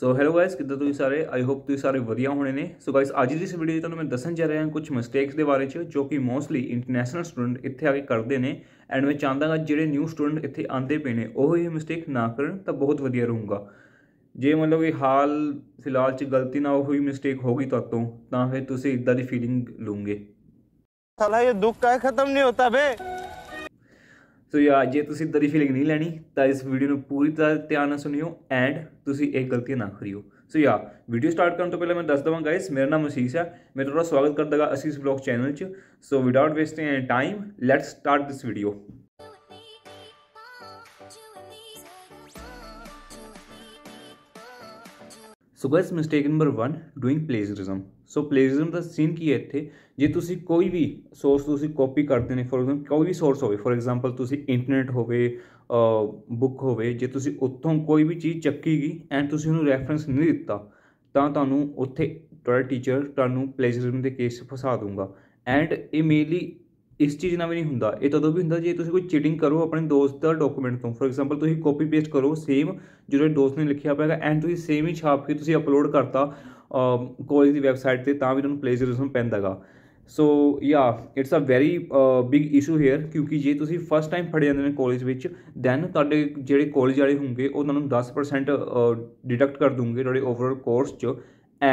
so hello guys ਕਿੱਦਾਂ ਤੁਸੀਂ ਸਾਰੇ ਆਈ ਹੋਪ ਤੁਸੀਂ ਸਾਰੇ ਵਧੀਆ ਹੋਣੇ ਨੇ ਸੋ ਗਾਇਸ ਅੱਜ ਦੀ ਇਸ ਵੀਡੀਓ ਵਿੱਚ ਤੁਹਾਨੂੰ ਮੈਂ ਦੱਸਣ ਜਾ ਰਿਹਾ ਹਾਂ ਕੁਝ ਮਿਸਟੇਕਸ ਦੇ ਬਾਰੇ ਚ ਜੋ ਕਿ ਮੋਸਟਲੀ ਇੰਟਰਨੈਸ਼ਨਲ ਸਟੂਡੈਂਟ ਇੱਥੇ ਆ ਕੇ ਕਰਦੇ ਨੇ ਐਂਡ ਮੈਂ ਚਾਹੁੰਦਾਗਾ ਜਿਹੜੇ ਨਿਊ ਸਟੂਡੈਂਟ ਇੱਥੇ ਆਂਦੇ ਪਏ ਨੇ ਉਹ ਇਹ ਮਿਸਟੇਕ ਨਾ ਕਰਨ ਤਾਂ ਬਹੁਤ ਵਧੀਆ ਰਹੂੰਗਾ ਜੇ ਮਤਲਬ ਇਹ ਹਾਲ ਫਿਲਹਾਲ ਚ ਗਲਤੀ ਨਾ ਹੋਈ ਮਿਸਟੇਕ ਹੋ ਗਈ ਤਾਂ ਤੋਂ ਤਾਂ ਫਿਰ ਤੁਸੀਂ ਇਦਾਂ ਦੀ ਫੀਲਿੰਗ ਲੂਗੇ ਸਾਲਾ ਇਹ ਦੁੱਖ ਕਾਇ ਖਤਮ ਨਹੀਂ ਹੁੰਦਾ ਬੇ ਸੋ ਯਾਰ ਜੇ ਤੁਸੀਂ ਇਦਾਂ ਦੀ ਫੀਲਿੰਗ ਨਹੀਂ ਲੈਣੀ ਤਾਂ ਇਸ ਵੀਡੀਓ ਨੂੰ ਪੂਰੀ ਤਰ੍ਹਾਂ ਧਿਆਨ ਨਾਲ ਸੁਣਿਓ ਐਂਡ ਤੁਸੀਂ ਇਹ ਗਲਤੀ ਨਾ ਕਰਿਓ ਸੋ ਯਾ ਵੀਡੀਓ ਸਟਾਰਟ ਕਰਨ ਤੋਂ ਪਹਿਲਾਂ ਮੈਂ ਦੱਸ ਦਵਾਂ ਗਾਇਸ ਮੇਰਾ ਨਾਮ ਅਸੀਸ ਹੈ ਮੈਂ ਤੁਹਾਡਾ ਸਵਾਗਤ ਕਰਦਾ ਹਾਂ ਅਸੀਸ ਬਲੌਗ ਚੈਨਲ 'ਚ so without wasting any time let's start this video so guys mistake number 1 doing plagiarism so plagiarism ਦਾ ਸੀਨ ਕੀ ਹੈ ਇੱਥੇ ਜੇ ਤੁਸੀਂ ਕੋਈ ਵੀ ਸੋਰਸ ਤੁਸੀਂ ਕਾਪੀ ਕਰਦੇ ਨੇ ਫੋਰ ਐਗਜ਼ਾਮਪਲ ਕੋਈ ਵੀ ਸੋਰਸ ਹੋਵੇ ਫੋਰ ਐਗਜ਼ਾਮਪਲ ਤੁਸੀਂ ਇੰਟਰਨੈਟ ਹੋਵੇ ਬੁੱਕ ਹੋਵੇ ਜੇ ਤੁਸੀਂ ਉੱਥੋਂ ਕੋਈ ਵੀ ਚੀਜ਼ ਚੱਕੀ ਗਈ ਐਂਡ ਤੁਸੀਂ ਉਹਨੂੰ ਰੈਫਰੈਂਸ ਨਹੀਂ ਦਿੱਤਾ ਤਾਂ ਤੁਹਾਨੂੰ ਉੱਥੇ ਤੁਹਾਡਾ ਟੀਚਰ ਤੁਹਾਨੂੰ ਪਲੇਜਰਿਜ਼ਮ ਦੇ ਕੇਸ ਫਸਾ ਦੂੰਗਾ ਐਂਡ ਇਹ ਮੇਨਲੀ ਇਸ ਚੀਜ਼ ਨਾਲ ਵੀ ਨਹੀਂ ਹੁੰਦਾ ਇਹ ਤਦੋਂ ਵੀ ਹੁੰਦਾ ਜੇ ਤੁਸੀਂ ਕੋਈ ਚੀਟਿੰਗ ਕਰੋ ਆਪਣੇ ਦੋਸਤ ਦਾ ਡਾਕੂਮੈਂਟ ਤੋਂ ਫੋਰ ਐਗਜ਼ਾਮਪਲ ਤੁਸੀਂ ਕਾਪੀ ਪੇਸਟ ਕਰੋ ਸੇਮ ਜਿਹੜੇ ਦੋਸਤ ਨੇ ਲਿਖਿਆ ਪਿਆਗਾ ਐਂਡ ਤੁਸੀਂ ਸੇਮ ਹੀ ਛਾਪ ਕੇ ਤੁਸੀਂ ਅਪਲੋਡ ਕਰਤਾ ਕਾਲਜ ਦੀ ਵੈਬਸਾਈਟ ਤੇ ਤਾਂ ਵੀ ਤੁਹਾਨੂੰ ਪਲੇਜਰਿਜ਼ਮ ਪੈਂਦਾਗਾ so yeah it's a very big issue here ਕਿਉਂਕਿ ਜੇ ਤੁਸੀਂ ਫਸਟ ਟਾਈਮ ਫੜੇ ਜਾਂਦੇ ਨੇ ਕਾਲਜ ਵਿੱਚ ਦੈਨ ਤੁਹਾਡੇ ਜਿਹੜੇ ਕਾਲਜ ਵਾਲੇ ਹੋਣਗੇ ਉਹਨਾਂ ਨੂੰ 10% ਡਿਡਕਟ ਕਰ ਦੂੰਗੇ ਤੁਹਾਡੇ ਓਵਰਆਲ ਕੋਰਸ 'ਚ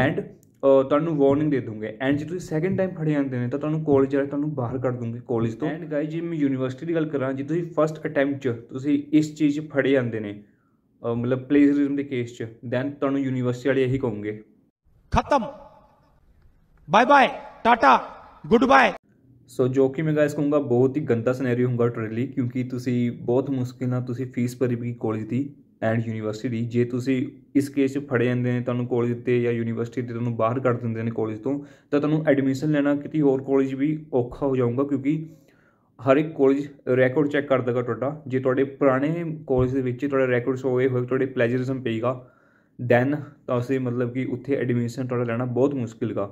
ਐਂਡ ਤੁਹਾਨੂੰ ਵਾਰਨਿੰਗ ਦੇ ਦੂੰਗੇ ਐਂਡ ਜੇ ਤੁਸੀਂ ਸੈਕੰਡ ਟਾਈਮ ਫੜੇ ਜਾਂਦੇ ਨੇ ਤਾਂ ਤੁਹਾਨੂੰ ਕਾਲਜ ਵਾਲੇ ਤੁਹਾਨੂੰ ਬਾਹਰ ਕੱਢ ਦੂੰਗੇ ਕਾਲਜ ਤੋਂ ਐਂਡ ਗਾਈ ਜੇ ਮੈਂ ਯੂਨੀਵਰਸਿਟੀ ਦੀ ਗੱਲ ਕਰਾਂ ਜੇ ਤੁਸੀਂ ਫਸਟ ਅਟੈਂਪਟ 'ਚ ਤੁਸੀਂ ਇਸ ਚੀਜ਼ ਫੜੇ ਜਾਂਦੇ ਨੇ ਮਤਲਬ ਪਲੇਜਰਿਜ਼ਮ ਦੇ ਕੇਸ 'ਚ ਦੈਨ ਤੁਹਾਨੂੰ ਯੂਨੀਵਰਸਿਟੀ ਵਾਲੇ ਇਹੀ ਕਹੋਗੇ ਖਤਮ bye bye tata good bye so ਜੋ ਕਿ ਮੈਂ ਗਾਇਸ ਕਹੂੰਗਾ ਬਹੁਤ ਹੀ ਗੰਦਾ ਸਿਨੈਰੀਓ ਹੋਊਗਾ ਟ੍ਰੇਲੀ ਕਿਉਂਕਿ ਤੁਸੀਂ ਬਹੁਤ ਮੁਸ਼ਕਿਲ ਨਾਲ ਤੁਸੀਂ ਫੀਸ ਭਰੀ ਵੀ ਕਾਲਜ ਦੀ ਐਂਡ ਯੂਨੀਵਰਸਿਟੀ ਦੀ ਜੇ ਤੁਸੀਂ ਇਸ ਕੇਸ 'ਚ ਫੜੇ ਜਾਂਦੇ ਨੇ ਤੁਹਾਨੂੰ ਕਾਲਜ ਤੇ ਜਾਂ ਯੂਨੀਵਰਸਿਟੀ ਤੇ ਤੁਹਾਨੂੰ ਬਾਹਰ ਕੱਢ ਦਿੰਦੇ ਨੇ ਕਾਲਜ ਤੋਂ ਤਾਂ ਤੁਹਾਨੂੰ ਐਡਮਿਸ਼ਨ ਲੈਣਾ ਕਿਤੇ ਹੋਰ ਕਾਲਜ ਵੀ ਔਖਾ ਹੋ ਜਾਊਗਾ ਕਿਉਂਕਿ ਹਰ ਇੱਕ ਕਾਲਜ ਰੈਕੋਰਡ ਚੈੱਕ ਕਰ ਦੇਗਾ ਤੁਹਾਡਾ ਜੇ ਤੁਹਾਡੇ ਪੁਰਾਣੇ ਕਾਲਜ ਦੇ ਵਿੱਚ ਤੁਹਾਡੇ ਰੈਕੋਰਡਸ ਹੋਏ ਹੋਏ ਤੁਹਾਡੇ ਪਲੈਜਰਿਜ਼ਮ ਪਈਗਾ ਦੈਨ ਤਾਂ ਉਸੇ ਮਤਲਬ ਕਿ ਉੱਥੇ ਐਡਮਿਸ਼ਨ ਤੁਹਾਡਾ ਲੈਣਾ ਬਹੁਤ ਮੁਸ਼ਕਿਲ ਗਾ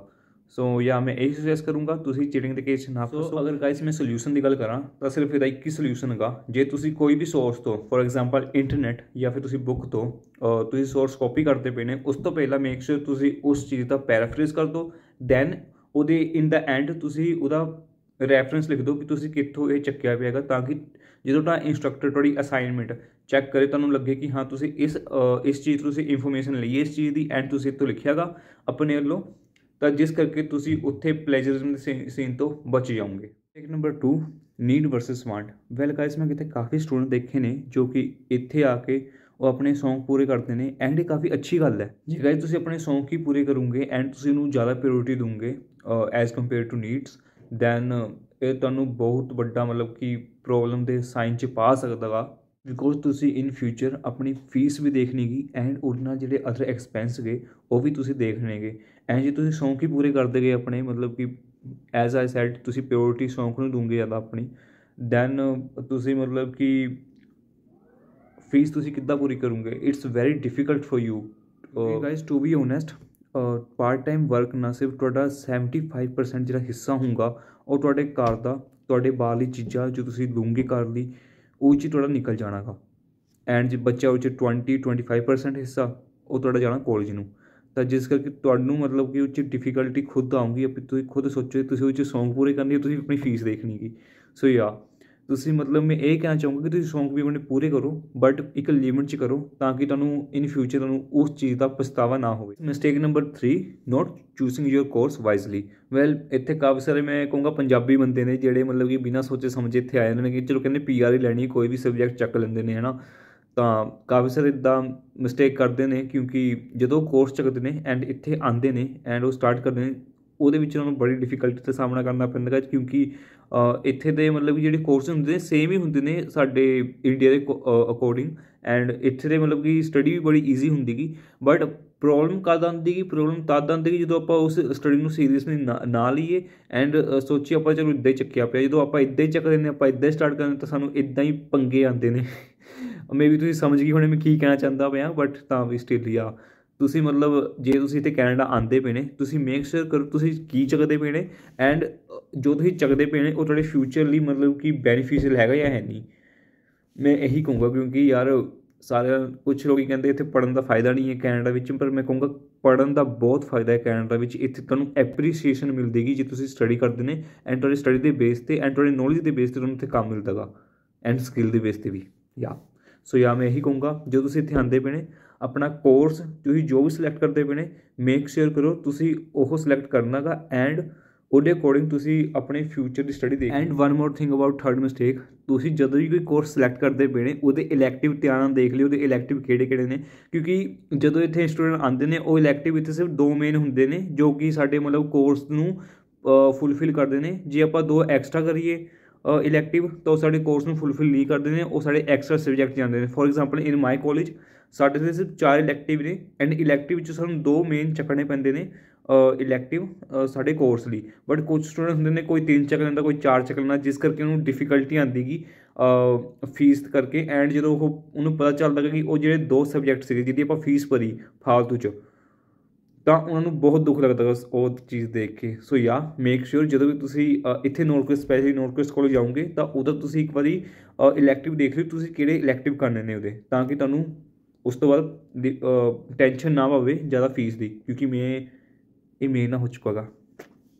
ਸੋ ਯਾ ਮੈਂ ਇਹ ਸੁਜੈਸਟ ਕਰੂੰਗਾ ਤੁਸੀਂ ਚੀਟਿੰਗ ਦੇ ਕੇਸ ਨਾ ਫਸੋ ਅਗਰ ਗਾਇਸ ਮੈਂ ਸੋਲੂਸ਼ਨ ਦੀ ਗੱਲ ਕਰਾਂ ਤਾਂ ਸਿਰਫ ਇਹਦਾ ਇੱਕ ਹੀ ਸੋਲੂਸ਼ਨ ਹੈਗਾ ਜੇ ਤੁਸੀਂ ਕੋਈ ਵੀ ਸੋਰਸ ਤੋਂ ਫੋਰ ਐਗਜ਼ਾਮਪਲ ਇੰਟਰਨੈਟ ਜਾਂ ਫਿਰ ਤੁਸੀਂ ਬੁੱਕ ਤੋਂ ਤੁਸੀਂ ਸੋਰਸ ਕਾਪੀ ਕਰਦੇ ਪਏ ਨੇ ਉਸ ਤੋਂ ਪਹਿਲਾਂ ਮੇਕ ਸ਼ੋਰ ਤੁਸੀਂ ਉਸ ਚੀਜ਼ ਦਾ ਪੈਰਾਫਰੇਜ਼ ਕਰ ਦਿਓ ਦੈਨ ਉਹਦੇ ਇਨ ਦਾ ਐਂਡ ਤੁਸੀਂ ਉਹਦਾ ਰੈਫਰੈਂਸ ਲਿਖ ਦਿਓ ਕਿ ਤੁਸੀਂ ਕਿੱਥੋਂ ਇਹ ਚੱਕਿਆ ਪਿਆ ਹੈਗਾ ਤਾਂ ਕਿ ਜਦੋਂ ਤਾਂ ਇਨਸਟ੍ਰਕਟਰ ਤੁਹਾਡੀ ਅਸਾਈਨਮੈਂਟ ਚੈੱਕ ਕਰੇ ਤੁਹਾਨੂੰ ਲੱਗੇ ਕਿ ਹਾਂ ਤੁਸੀਂ ਇਸ ਇਸ ਚੀਜ਼ ਤੋਂ ਤੁਸੀਂ ਇਨਫੋਰਮੇਸ਼ਨ ਲਈ ਇਸ ਚੀਜ਼ ਦੀ ਐਂਡ ਤੁਸੀਂ ਇੱਥੋਂ ਲਿਖਿਆਗਾ ਆਪਣੇ ਵੱਲੋਂ ਤਾਂ ਜਿਸ ਕਰਕੇ ਤੁਸੀਂ ਉੱਥੇ ਪਲੇਜਰਿਜ਼ਮ ਦੇ ਸੀਨ ਤੋਂ ਬਚ ਜਾਓਗੇ tech number 2 need versus want well guys ਮੈਂ ਕਿਤੇ ਕਾਫੀ ਸਟੂਡੈਂਟ ਦੇਖੇ ਨੇ ਜੋ ਕਿ ਇੱਥੇ ਆ ਕੇ ਉਹ ਆਪਣੇ ਸੌਂਗ ਪੂਰੇ ਕਰਦੇ ਨੇ ਐਂਡ ਇਹ ਕਾਫੀ ਅੱਛੀ ਗੱਲ ਹੈ ਜੇ ਗਾਇਸ ਤੁਸੀਂ ਆਪਣੇ ਸੌਂਗ ਹੀ ਪੂਰੇ ਕਰੋਗੇ ਐਂਡ ਤੁਸੀਂ ਉਹਨੂੰ ਜ਼ਿਆਦਾ ਪ੍ਰਾਇੋਰਟੀ ਦੋਗੇ as compared to needs than ਇਹ ਤੁਹਾਨੂੰ ਬਹੁਤ ਵੱਡਾ ਮਤਲਬ ਕਿ ਪ੍ਰੋਬਲਮ ਦੇ ਸਾਈਨ 'ਚ ਪਾ ਸਕਦਾਗਾ ਬਿਕੋਜ਼ ਤੁਸੀਂ ਇਨ ਫਿਊਚਰ ਆਪਣੀ ਫੀਸ ਵੀ ਦੇਖਣੀ ਐਂਡ ਉਹਨਾਂ ਜਿਹੜੇ ਅਦਰ ਐਕਸਪੈਂਸ ਗਏ ਉਹ ਵੀ ਤੁਸੀਂ ਦੇਖਣੇਗੇ ਐਂ ਜੇ ਤੁਸੀਂ ਸ਼ੌਂਕ ਹੀ ਪੂਰੇ ਕਰਦੇ ਗਏ ਆਪਣੇ ਮਤਲਬ ਕਿ ਐਜ਼ ਆਈ ਸੈਡ ਤੁਸੀਂ ਪਿਓਰਿਟੀ ਸ਼ੌਂਕ ਨੂੰ ਦੂੰਗੇ ਜ਼ਿਆਦਾ ਆਪਣੀ ਦੈਨ ਤੁਸੀਂ ਮਤਲਬ ਕਿ ਫੀਸ ਤੁਸੀਂ ਕਿੱਦਾਂ ਪੂਰੀ ਕਰੋਗੇ it's very difficult for you guys to be honest part time work ਨਾ ਸਿਰਫ ਤੁਹਾਡਾ 75% ਜਿਹੜਾ ਹਿੱਸਾ ਹੋਊਗਾ ਉਹ ਤੁਹਾਡੇ ਘਰ ਦਾ ਤੁਹਾਡੇ ਬਾਹਰਲੀ ਚੀਜ਼ਾਂ ਜੋ ਤੁਸੀਂ ਲੂੰਗੇ ਕਰ ਲਈ ਉਹ ਚ ਤੁਹਾਡਾ ਨਿਕਲ ਜਾਣਾਗਾ ਐਂਡ ਜੇ ਬੱਚਾ ਉਹ ਚ 20 25% ਹਿੱਸਾ ਉਹ ਤੁਹਾਡਾ ਜਾਣਾ ਕਾਲਜ ਨੂੰ ਤਾਂ ਜਿਸ ਕਰਕੇ ਤੁਹਾਨੂੰ ਮਤਲਬ ਕਿ ਉਹ 'ਚ ਡਿਫਿਕਲਟੀ ਖੁਦ ਆਉਂਗੀ ਤੁਸੀਂ ਖੁਦ ਸੋਚੋ ਤੁਸੀਂ ਉਹ 'ਚ ਸੌਂਗ ਪੂਰੇ ਕਰਨੀ ਤੁਸੀਂ ਆਪਣੀ ਫੀਸ ਦੇਖਣੀ ਹੈ ਸੋ ਯਾ ਤੁਸੀਂ ਮਤਲਬ ਮੈਂ ਇਹ ਕਹਿਣਾ ਚਾਹੂੰਗਾ ਕਿ ਤੁਸੀਂ ਸ਼ੌਂਕ ਵੀ ਆਪਣੇ ਪੂਰੇ ਕਰੋ ਬਟ ਇੱਕ ਲਿਮਿਟ 'ਚ ਕਰੋ ਤਾਂ ਕਿ ਤੁਹਾਨੂੰ ਇਨ ਫਿਊਚਰ ਤੁਹਾਨੂੰ ਉਸ ਚੀਜ਼ ਦਾ ਪਛਤਾਵਾ ਨਾ ਹੋਵੇ mistake number 3 not choosing your course wisely well ਇੱਥੇ ਕਾਫੀ ਸਾਰੇ ਮੈਂ ਕਹੂੰਗਾ ਪੰਜਾਬੀ ਬੰਦੇ ਨੇ ਜਿਹੜੇ ਮਤਲਬ ਕਿ ਬਿਨਾਂ ਸੋਚੇ ਸਮਝੇ ਇੱਥੇ ਆ ਜਾਂਦੇ ਨੇ ਕਿ ਚਲੋ ਕਹਿੰਦੇ ਪੀਆਰ ਹੀ ਲੈਣੀ ਕੋਈ ਵੀ ਸਬਜੈਕਟ ਚੱਕ ਲੈਂਦੇ ਨੇ ਹਨਾ ਤਾਂ ਕਾਫੀ ਸਾਰੇ ਇਦਾਂ ਮਿਸਟੇਕ ਕਰਦੇ ਨੇ ਕਿਉਂਕਿ ਜਦੋਂ ਕੋਰਸ ਚੱਕਦੇ ਨੇ ਐਂਡ ਇੱਥੇ ਆਉਂਦੇ ਨੇ ਐਂਡ ਉਹ ਸਟਾਰਟ ਕਰਦੇ ਨੇ ਉਹਦੇ ਵਿੱਚ ਉਹਨਾਂ ਨੂੰ ਬੜੀ ਡਿਫਿਕਲਟੀ ਦਾ ਸਾਹਮਣਾ ਕਰਨਾ ਪੈਂਦਾ ਕਿਉਂਕਿ ਇੱਥੇ ਦੇ ਮਤਲਬ ਜਿਹੜੇ ਕੋਰਸ ਹੁੰਦੇ ਨੇ ਸੇਮ ਹੀ ਹੁੰਦੇ ਨੇ ਸਾਡੇ ਇੰਡੀਆ ਦੇ ਅਕੋਰਡਿੰਗ ਐਂਡ ਇੱਥੇ ਦੇ ਮਤਲਬ ਕਿ ਸਟੱਡੀ ਵੀ ਬੜੀ ਈਜ਼ੀ ਹੁੰਦੀ ਗਈ ਬਟ ਪ੍ਰੋਬਲਮ ਕਦ ਆਉਂਦੀ ਕਿ ਪ੍ਰੋਬਲਮ ਤਦ ਆਉਂਦੀ ਕਿ ਜਦੋਂ ਆਪਾਂ ਉਸ ਸਟੱਡੀ ਨੂੰ ਸੀਰੀਅਸਲੀ ਨਾ ਲਈਏ ਐਂਡ ਸੋਚੀ ਆਪਾਂ ਚਲੋ ਇੱਦਾਂ ਹੀ ਚੱਕਿਆ ਪਿਆ ਜਦੋਂ ਆਪਾਂ ਇੱਦਾਂ ਹੀ ਚੱਕਦੇ ਨੇ ਆਪਾਂ ਇੱਦਾਂ ਹੀ ਸਟਾਰਟ ਕਰਦੇ ਤਾਂ ਸਾਨੂੰ ਇਦਾਂ ਹੀ ਪੰਗੇ ਆਉਂਦੇ ਨੇ ਮੇਬੀ ਤੁਸੀਂ ਸਮਝ ਗਏ ਹੋਣੇ ਮੈਂ ਕੀ ਕਹਿਣਾ ਚਾਹੁੰਦਾ ਪਿਆ ਬਟ ਤਾਂ ਵੀ ਸਟਿਲ ਯਾ ਤੁਸੀਂ ਮਤਲਬ ਜੇ ਤੁਸੀਂ ਇੱਥੇ ਕੈਨੇਡਾ ਆਉਂਦੇ ਪਏ ਨੇ ਤੁਸੀਂ ਮੇਕ ਸ਼ੋਰ ਕਰੋ ਤੁਸੀਂ ਕੀ ਚੱਕਦੇ ਪਏ ਨੇ ਐਂਡ ਜੋ ਤੁਸੀਂ ਚੱਕਦੇ ਪਏ ਨੇ ਉਹ ਤੁਹਾਡੇ ਫਿਊਚਰ ਲਈ ਮਤਲਬ ਕਿ ਬੈਨੀਫੀਸ਼ੀਅਲ ਹੈਗਾ ਜਾਂ ਹੈ ਨਹੀਂ ਮੈਂ ਇਹੀ ਕਹੂੰਗਾ ਕਿਉਂਕਿ ਯਾਰ ਸਾਰੇ ਕੁਝ ਲੋਕੀ ਕਹਿੰਦੇ ਇੱਥੇ ਪੜਨ ਦਾ ਫਾਇਦਾ ਨਹੀਂ ਹੈ ਕੈਨੇਡਾ ਵਿੱਚ ਪਰ ਮੈਂ ਕਹੂੰਗਾ ਪੜਨ ਦਾ ਬਹੁਤ ਫਾਇਦਾ ਹੈ ਕੈਨੇਡਾ ਵਿੱਚ ਇੱਥੇ ਤੁਹਾਨੂੰ ਐਪਰੀਸੀਏਸ਼ਨ ਮਿਲਦੇਗੀ ਜੇ ਤੁਸੀਂ ਸਟੱਡੀ ਕਰਦੇ ਨੇ ਐਂਡ ਤੁਹਾਡੀ ਸਟੱਡੀ ਦੇ ਬੇਸ ਤੇ ਐਂਡ ਤੁਹਾਡੀ ਨੌਲੇਜ ਦੇ ਬੇਸ ਤੇ ਤੁਹਾਨੂੰ ਇੱਥੇ ਕੰਮ ਮਿਲਦਾਗਾ ਐਂਡ ਸਕਿੱਲ ਦੇ ਬੇਸ ਤੇ ਵੀ ਯਾ ਸੋ ਯਾ ਮੈਂ ਇਹੀ ਕਹੂੰਗਾ ਜੇ ਤੁਸੀਂ ਇੱਥੇ ਆਂਦੇ ਪਏ ਨੇ ਆਪਣਾ ਕੋਰਸ ਤੁਸੀਂ ਜੋ ਵੀ ਸਿਲੈਕਟ ਕਰਦੇ ਪਏ ਨੇ ਮੇਕ ਸ਼ੇਅਰ ਕਰੋ ਤੁਸੀਂ ਉਹ ਸਿਲੈਕਟ ਕਰਨਾਗਾ ਐਂਡ ਉਹਦੇ ਅਕੋਰਡਿੰਗ ਤੁਸੀਂ ਆਪਣੇ ਫਿਊਚਰ ਦੀ ਸਟੱਡੀ ਦੇਖ and one more thing about third mistake ਤੁਸੀਂ ਜਦੋਂ ਵੀ ਕੋਈ ਕੋਰਸ ਸਿਲੈਕਟ ਕਰਦੇ ਪਏ ਨੇ ਉਹਦੇ ਇਲੈਕਟਿਵ ਧਿਆਨ ਦੇਖ ਲਿਓ ਉਹਦੇ ਇਲੈਕਟਿਵ ਕਿਹੜੇ ਕਿਹੜੇ ਨੇ ਕਿਉਂਕਿ ਜਦੋਂ ਇੱਥੇ ਸਟੂਡੈਂਟ ਆਉਂਦੇ ਨੇ ਉਹ ਇਲੈਕਟਿਵ ਇੱਥੇ ਸਿਰਫ ਦੋ ਮੇਨ ਹੁੰਦੇ ਨੇ ਜੋ ਕਿ ਸਾਡੇ ਮਤਲਬ ਕੋਰਸ ਨੂੰ ਫੁੱਲਫਿਲ ਕਰਦੇ ਨੇ ਜੇ ਆਪਾਂ ਦੋ ਐਕਸਟਰਾ ਕਰੀਏ ਇਲੈਕਟਿਵ ਤਾਂ ਸਾਡੇ ਕੋਰਸ ਨੂੰ ਫੁੱਲਫਿਲ ਨਹੀਂ ਕਰਦੇ ਨੇ ਉਹ ਸਾਡੇ ਐਕਸਟਰਾ ਸਬਜੈਕਟ ਜਾਂਦੇ ਨੇ for example in my college ਸਾਡੇ ਦੇ ਸਿਰਫ ਚਾਰ ਇਲੈਕਟਿਵ ਨੇ ਐਂਡ ਇਲੈਕਟਿਵ ਵਿੱਚ ਸਾਨੂੰ ਦੋ ਮੇਨ ਚੱਕਣੇ ਪੈਂਦੇ ਨੇ ਇਲੈਕਟਿਵ ਸਾਡੇ ਕੋਰਸ ਲਈ ਬਟ ਕੁਝ ਸਟੂਡੈਂਟ ਹੁੰਦੇ ਨੇ ਕੋਈ ਤਿੰਨ ਚੱਕ ਲੈਂਦਾ ਕੋਈ ਚਾਰ ਚੱਕ ਲੈਂਦਾ ਜਿਸ ਕਰਕੇ ਉਹਨੂੰ ਡਿਫਿਕਲਟੀ ਆਂਦੀਗੀ ਫੀਸ ਕਰਕੇ ਐਂਡ ਜਦੋਂ ਉਹ ਉਹਨੂੰ ਪਤਾ ਚੱਲਦਾ ਕਿ ਉਹ ਜਿਹੜੇ ਦੋ ਸਬਜੈਕਟ ਸੀਗੇ ਜਿਹਦੀ ਆਪਾਂ ਫੀਸ ਭਰੀ ਫਾਲਤੂ ਚ ਤਾਂ ਉਹਨਾਂ ਨੂੰ ਬਹੁਤ ਦੁੱਖ ਲੱਗਦਾ ਉਹ ਚੀਜ਼ ਦੇਖ ਕੇ ਸੋ ਯਾ ਮੇਕ ਸ਼ੋਰ ਜਦੋਂ ਵੀ ਤੁਸੀਂ ਇੱਥੇ ਨੋਰਕੁਇਸ ਸਪੈਸ਼ਲੀ ਨੋਰਕੁਇਸ ਕੋਲ ਜਾਓਗੇ ਤਾਂ ਉਦੋਂ ਤੁਸੀਂ ਇੱਕ ਵਾਰੀ ਇਲੈਕਟਿਵ ਦੇਖ ਲਿਓ ਤੁਸੀਂ ਕਿਹੜੇ ਇਲੈਕਟਿਵ ਕਰਨੇ ਨੇ ਉਹਦੇ ਤਾਂ ਕਿ ਤੁਹਾਨੂੰ ਉਸ ਤੋਂ ਬਾਅਦ ਟੈਨਸ਼ਨ ਨਾ ਪਵੇ ਜ਼ਿਆਦਾ ਫੀਸ ਦੀ ਕਿਉਂਕਿ ਮੈਂ ਇਹ ਮਹੀਨਾ ਹੋ ਚੁੱਕਾ ਗਾ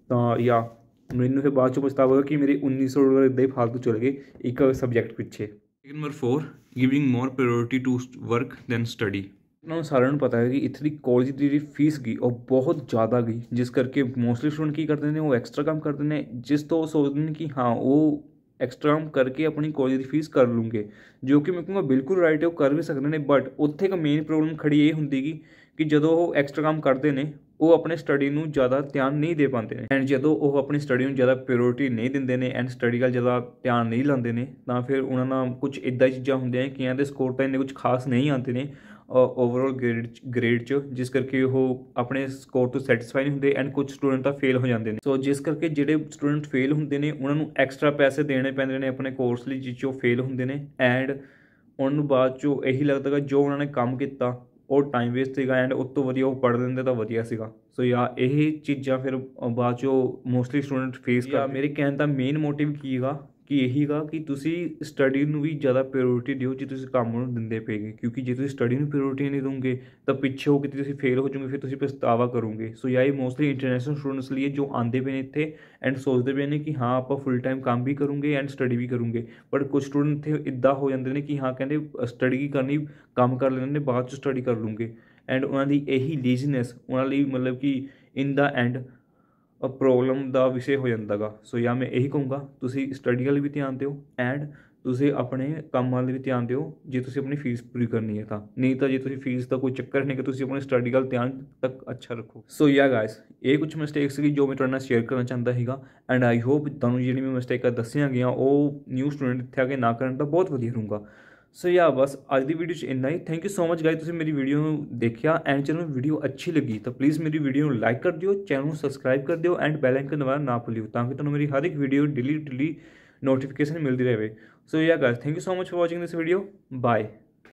ਤਾਂ ਯਾ ਮੈਨੂੰ ਫਿਰ ਬਾਅਦ ਚੋਂ ਪਛਤਾਵਾ ਹੋਇਆ ਕਿ ਮੇਰੇ 1900 ਡਾਲਰ ਇਦਾਂ ਹੀ ਫालतू ਚਲੇ ਗਏ ਇੱਕ ਸਬਜੈਕਟ ਪਿੱਛੇ number 4 giving more priority to work than study ਉਹਨਾਂ ਨੂੰ ਸਾਰਿਆਂ ਨੂੰ ਪਤਾ ਹੈ ਕਿ ਇੱਥੇ ਦੀ ਕਾਲਜ ਦੀ ਜਿਹੜੀ ਫੀਸ ਗਈ ਉਹ ਬਹੁਤ ਜ਼ਿਆਦਾ ਗਈ ਜਿਸ ਕਰਕੇ ਮੋਸਟਲੀ ਸਟੂਡੈਂਟ ਕੀ ਕਰਦੇ ਨੇ ਉਹ ਐਕਸਟਰਾ ਕੰਮ ਕਰਦੇ ਨੇ ਜਿਸ ਤੋਂ ਉਹ ਸੋਚਦੇ ਨੇ ਕਿ ਹਾਂ ਉਹ ਐਕਸਟਰਾ ਕੰਮ ਕਰਕੇ ਆਪਣੀ ਕਾਲਜ ਦੀ ਫੀਸ ਕਰ ਲੂੰਗੇ ਜੋ ਕਿ ਮੈਂ ਕਹੂੰਗਾ ਬਿਲਕੁਲ ਰਾਈਟ ਹੈ ਉਹ ਕਰ ਵੀ ਸਕਦੇ ਨੇ ਬਟ ਉੱਥੇ ਇੱਕ ਮੇਨ ਪ੍ਰੋਬਲਮ ਖੜੀ ਇਹ ਹੁੰਦੀ ਕਿ ਜਦੋਂ ਉਹ ਐਕਸਟਰਾ ਕੰਮ ਕਰਦੇ ਨੇ ਉਹ ਆਪਣੇ ਸਟੱਡੀ ਨੂੰ ਜ਼ਿਆਦਾ ਧਿਆਨ ਨਹੀਂ ਦੇ ਪਾਉਂਦੇ ਨੇ ਐਂਡ ਜਦੋਂ ਉਹ ਆਪਣੀ ਸਟੱਡੀ ਨੂੰ ਜ਼ਿਆਦਾ ਪ੍ਰਾਇੋਰਟੀ ਨਹੀਂ ਦਿੰਦੇ ਨੇ ਐਂਡ ਸਟੱਡੀ ਨਾਲ ਜ਼ਿਆਦਾ ਧਿਆਨ ਨਹੀਂ ਲਾਉਂਦੇ ਨੇ ਤਾਂ ਫਿਰ ਉਹਨਾਂ ਨਾਲ ਕੁਝ ਇਦਾਂ ਚੀਜ਼ਾਂ ਹੁੰਦੀਆਂ ਕਿ ਇਹਨਾਂ ਦੇ ਸਕੋਰ ਤਾਂ ਇੰਨੇ ਕੁਝ ਖਾਸ ਨਹੀਂ ਆਉਂਦੇ ਨੇ ਓਵਰਆਲ ਗ੍ਰੇਡ ਗ੍ਰੇਡ ਚ ਜਿਸ ਕਰਕੇ ਉਹ ਆਪਣੇ ਸਕੋਰ ਤੋਂ ਸੈਟੀਸਫਾਈ ਨਹੀਂ ਹੁੰਦੇ ਐਂਡ ਕੁਝ ਸਟੂਡੈਂਟ ਤਾਂ ਫੇਲ ਹੋ ਜਾਂਦੇ ਨੇ ਸੋ ਜਿਸ ਕਰਕੇ ਜਿਹੜੇ ਸਟੂਡੈਂਟ ਫੇਲ ਹੁੰਦੇ ਨੇ ਉਹਨਾਂ ਨੂੰ ਐਕਸਟਰਾ ਪੈਸੇ ਦੇਣੇ ਪੈਂਦੇ ਨੇ ਆਪਣੇ ਕੋਰਸ ਲਈ ਜਿਸ ਚੋਂ ਫੇਲ ਹੁੰਦੇ ਨੇ ਐਂਡ ਉਹਨਾਂ ਨੂੰ ਬਾਅਦ ਚੋਂ ਇਹੀ ਲੱਗਦਾਗਾ ਜੋ ਉਹਨਾਂ ਨੇ ਕੰਮ ਕੀਤਾ ਉਹ ਟਾਈਮ ਵੇਸਟ ਸੀਗਾ ਐਂਡ ਉਸ ਤੋਂ ਵਧੀਆ ਉਹ ਪੜ੍ਹ ਲੈਂਦੇ ਤਾਂ ਵਧੀਆ ਸੀਗਾ ਸੋ ਯਾ ਇਹ ਚੀਜ਼ਾਂ ਫਿਰ ਬਾਅਦ ਚੋਂ ਮੋਸਟਲੀ ਸਟੂਡੈਂਟ ਫੇਸ ਕਰਦੇ ਆ ਮੇਰੇ ਕਹਿਣ ਦਾ ਮੇਨ ਮੋਟਿਵ ਕੀ ਹੈਗਾ ਕਿ ਗਾ ਕਿ ਤੁਸੀਂ ਸਟੱਡੀ ਨੂੰ ਵੀ ਜ਼ਿਆਦਾ ਪ੍ਰਾਇੋਰਟੀ ਦਿਓ ਜੇ ਤੁਸੀਂ ਕੰਮ ਨੂੰ ਦਿੰਦੇ ਪਏਗੇ ਕਿਉਂਕਿ ਜੇ ਤੁਸੀਂ ਸਟੱਡੀ ਨੂੰ ਪ੍ਰਾਇੋਰਟੀ ਨਹੀਂ ਦੋਗੇ ਤਾਂ ਪਿੱਛੇ ਹੋ ਕੇ ਤੁਸੀਂ ਫੇਲ ਹੋ ਜਾਓਗੇ ਫਿਰ ਤੁਸੀਂ ਪਛਤਾਵਾ ਕਰੋਗੇ ਸੋ ਯਾ ਇਹ ਮੋਸਟਲੀ ਇੰਟਰਨੈਸ਼ਨਲ ਸਟੂਡੈਂਟਸ ਲਈ ਜੋ ਆਂਦੇ ਪਏ ਨੇ ਇੱਥੇ ਐਂਡ ਸੋਚਦੇ ਪਏ ਨੇ ਕਿ ਹਾਂ ਆਪਾਂ ਫੁੱਲ ਟਾਈਮ ਕੰਮ ਵੀ ਕਰੂਗੇ ਐਂਡ ਸਟੱਡੀ ਵੀ ਕਰੂਗੇ ਪਰ ਕੁਝ ਸਟੂਡੈਂਟ ਇੱਥੇ ਇਦਾਂ ਹੋ ਜਾਂਦੇ ਨੇ ਕਿ ਹਾਂ ਕਹਿੰਦੇ ਸਟੱਡੀ ਕਰਨੀ ਕੰਮ ਕਰ ਲੈਣੇ ਬਾਅਦ ਚ ਸਟੱਡੀ ਕਰ ਲੂਗੇ ਐਂਡ ਉਹਨਾਂ ਦੀ ਇਹੀ ਲੇਜ਼ੀਨੈਸ ਉਹਨਾਂ ਲਈ ਮਤਲਬ ਕਿ ਇਨ ਦਾ ਐਂਡ ਪ੍ਰੋਬਲਮ ਦਾ ਵਿਸ਼ੇ ਹੋ ਜਾਂਦਾ ਹੈਗਾ ਸੋ ਯਾ ਮੈਂ ਇਹੀ ਕਹੂੰਗਾ ਤੁਸੀਂ ਸਟੱਡੀ ਵੱਲ ਵੀ ਧਿਆਨ ਦਿਓ ਐਂਡ ਤੁਸੀਂ ਆਪਣੇ ਕੰਮ ਵੱਲ ਵੀ ਧਿਆਨ ਦਿਓ ਜੇ ਤੁਸੀਂ ਆਪਣੀ ਫੀਸ ਪੂਰੀ ਕਰਨੀ ਹੈ ਤਾਂ ਨਹੀਂ ਤਾਂ ਜੇ ਤੁਸੀਂ ਫੀਸ ਦਾ ਕੋਈ ਚੱਕਰ ਨਹੀਂ ਕਿ ਤੁਸੀਂ ਆਪਣੀ ਸਟੱਡੀ ਵੱਲ ਧਿਆਨ ਤੱਕ ਅੱਛਾ ਰੱਖੋ ਸੋ ਯਾ ਗਾਇਸ ਇਹ ਕੁਝ ਮਿਸਟੇਕਸ ਸੀ ਜੋ ਮੈਂ ਤੁਹਾਡੇ ਨਾਲ ਸ਼ੇਅਰ ਕਰਨਾ ਚਾਹੁੰਦਾ ਹੈਗਾ ਐਂਡ ਆਈ ਹੋਪ ਤੁਹਾਨੂੰ ਜਿਹੜੀ ਮੈਂ ਮਿਸਟੇਕਾਂ ਦੱਸੀਆਂ ਗਈਆਂ ਉਹ ਨਿਊ ਸਟੂਡੈਂਟ ਇੱਥੇ ਆ ਕੇ ਨਾ ਕਰਨ ਤਾਂ ਬਹੁਤ ਵਧੀਆ ਰਹੂੰਗਾ ਸੋ ਯਾ ਬਸ ਅੱਜ ਦੀ ਵੀਡੀਓ 'ਚ ਇੰਨਾ ਹੀ thank you so much guy ਤੁਸੀਂ ਮੇਰੀ ਵੀਡੀਓ ਨੂੰ ਦੇਖਿਆ ਐਂਡ ਚੈਨਲ ਵੀਡੀਓ ਅੱਛੀ ਲੱਗੀ ਤਾਂ ਪਲੀਜ਼ ਮੇਰੀ ਵੀਡੀਓ ਨੂੰ ਲਾਈਕ ਕਰ ਦਿਓ ਚੈਨਲ ਨੂੰ ਸਬਸਕ੍ਰਾਈਬ ਕਰ ਦਿਓ ਐਂਡ ਬੈਲ ਆਈਕਨ ਦਬਾਉਣਾ ਨਾ ਭੁੱਲਿਓ ਤਾਂ ਕਿ ਤੁਹਾਨੂੰ ਮੇਰੀ ਹਰ ਇੱਕ ਵੀਡੀਓ ਡੇਲੀ ਡੇਲੀ ਨੋਟੀਫਿਕੇਸ਼ਨ ਮਿਲਦੀ ਰਹੇ so yeah guy thank you so much for watching this video bye